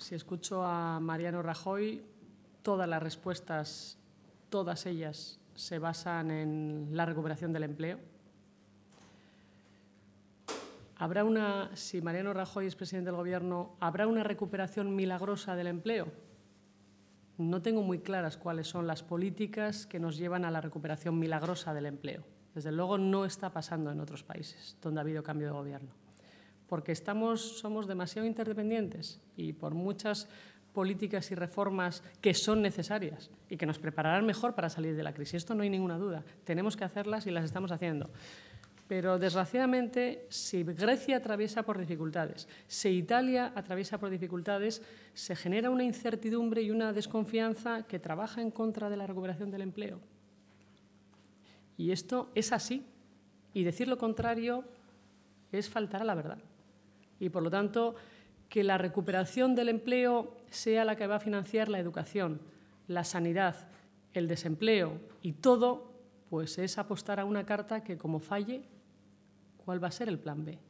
si escucho a Mariano Rajoy, todas las respuestas, todas ellas, se basan en la recuperación del empleo. ¿Habrá una, si Mariano Rajoy es presidente del Gobierno, ¿habrá una recuperación milagrosa del empleo? No tengo muy claras cuáles son las políticas que nos llevan a la recuperación milagrosa del empleo. Desde luego no está pasando en otros países donde ha habido cambio de gobierno porque somos demasiado interdependientes y por muchas políticas y reformas que son necesarias y que nos prepararán mejor para salir de la crisis. Esto no hay ninguna duda. Tenemos que hacerlas y las estamos haciendo. Pero desgraciadamente, si Grecia atraviesa por dificultades, si Italia atraviesa por dificultades, se genera una incertidumbre y una desconfianza que trabaja en contra de la recuperación del empleo. Y esto es así. Y decir lo contrario es faltar a la verdad y, por lo tanto, que la recuperación del empleo sea la que va a financiar la educación, la sanidad, el desempleo y todo, pues es apostar a una carta que, como falle, ¿cuál va a ser el plan B?